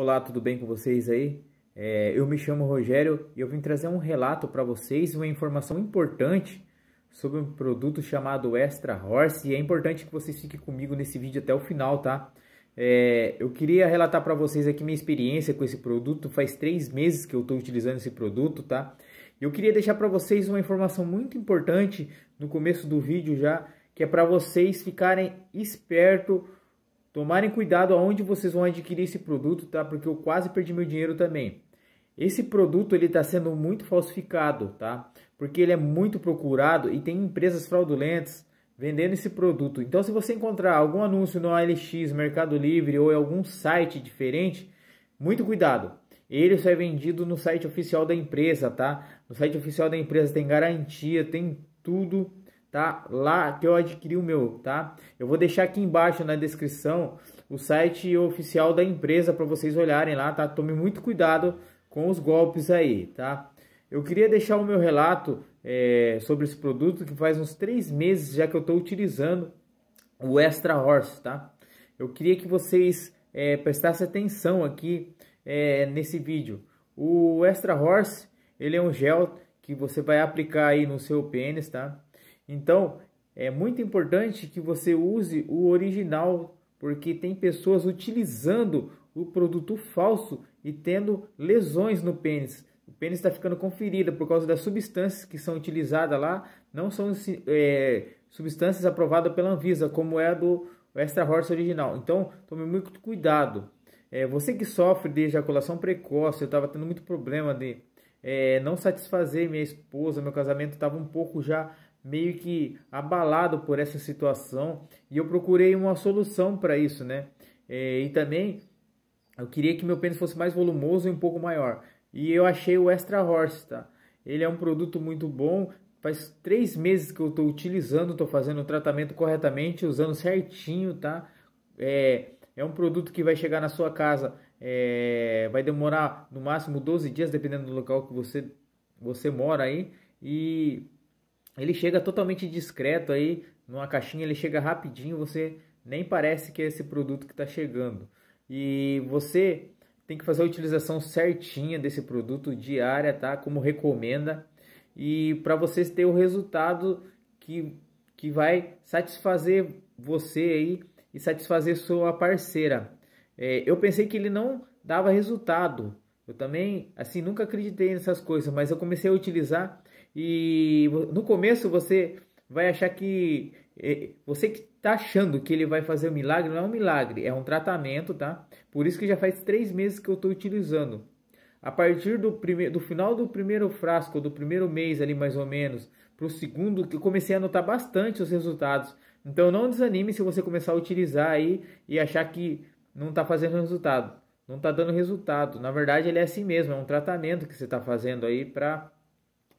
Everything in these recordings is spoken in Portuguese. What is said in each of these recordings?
Olá, tudo bem com vocês aí? É, eu me chamo Rogério e eu vim trazer um relato para vocês, uma informação importante sobre um produto chamado Extra Horse. E é importante que vocês fiquem comigo nesse vídeo até o final, tá? É, eu queria relatar para vocês aqui minha experiência com esse produto. Faz três meses que eu estou utilizando esse produto, tá? Eu queria deixar para vocês uma informação muito importante no começo do vídeo já, que é para vocês ficarem espertos Tomarem cuidado aonde vocês vão adquirir esse produto, tá? Porque eu quase perdi meu dinheiro também. Esse produto ele está sendo muito falsificado, tá? Porque ele é muito procurado e tem empresas fraudulentas vendendo esse produto. Então, se você encontrar algum anúncio no OLX, Mercado Livre ou em algum site diferente, muito cuidado. Ele só é vendido no site oficial da empresa, tá? No site oficial da empresa tem garantia, tem tudo tá? Lá que eu adquiri o meu, tá? Eu vou deixar aqui embaixo na descrição o site oficial da empresa para vocês olharem lá, tá? Tome muito cuidado com os golpes aí, tá? Eu queria deixar o meu relato é, sobre esse produto que faz uns três meses já que eu estou utilizando o Extra Horse, tá? Eu queria que vocês é, prestassem atenção aqui é, nesse vídeo. O Extra Horse, ele é um gel que você vai aplicar aí no seu pênis, tá? Então, é muito importante que você use o original, porque tem pessoas utilizando o produto falso e tendo lesões no pênis. O pênis está ficando conferido por causa das substâncias que são utilizadas lá, não são é, substâncias aprovadas pela Anvisa, como é a do Extra Horse original. Então, tome muito cuidado. É, você que sofre de ejaculação precoce, eu estava tendo muito problema de é, não satisfazer minha esposa, meu casamento estava um pouco já meio que abalado por essa situação e eu procurei uma solução para isso, né? É, e também eu queria que meu pênis fosse mais volumoso e um pouco maior. E eu achei o Extra Horse, tá? Ele é um produto muito bom. Faz três meses que eu estou utilizando, estou fazendo o tratamento corretamente, usando certinho, tá? É, é um produto que vai chegar na sua casa, é, vai demorar no máximo 12 dias, dependendo do local que você, você mora aí. E ele chega totalmente discreto aí, numa caixinha ele chega rapidinho, você nem parece que é esse produto que está chegando. E você tem que fazer a utilização certinha desse produto diária, tá? Como recomenda. E para vocês ter o resultado que, que vai satisfazer você aí e satisfazer sua parceira. É, eu pensei que ele não dava resultado. Eu também, assim, nunca acreditei nessas coisas, mas eu comecei a utilizar e no começo você vai achar que eh, você que está achando que ele vai fazer um milagre, não é um milagre, é um tratamento, tá? Por isso que já faz três meses que eu estou utilizando. A partir do, primeiro, do final do primeiro frasco, do primeiro mês ali mais ou menos, para o segundo, que eu comecei a notar bastante os resultados. Então não desanime se você começar a utilizar aí e achar que não está fazendo resultado. Não está dando resultado. Na verdade ele é assim mesmo, é um tratamento que você está fazendo aí para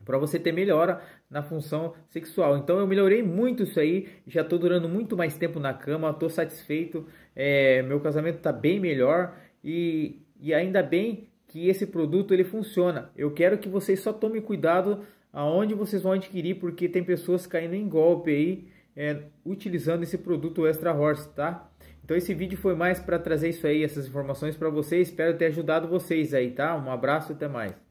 para você ter melhora na função sexual. Então eu melhorei muito isso aí, já estou durando muito mais tempo na cama, estou satisfeito, é, meu casamento está bem melhor e, e ainda bem que esse produto ele funciona. Eu quero que vocês só tomem cuidado aonde vocês vão adquirir, porque tem pessoas caindo em golpe aí é, utilizando esse produto Extra Horse, tá? Então esse vídeo foi mais para trazer isso aí, essas informações para vocês. Espero ter ajudado vocês aí, tá? Um abraço e até mais.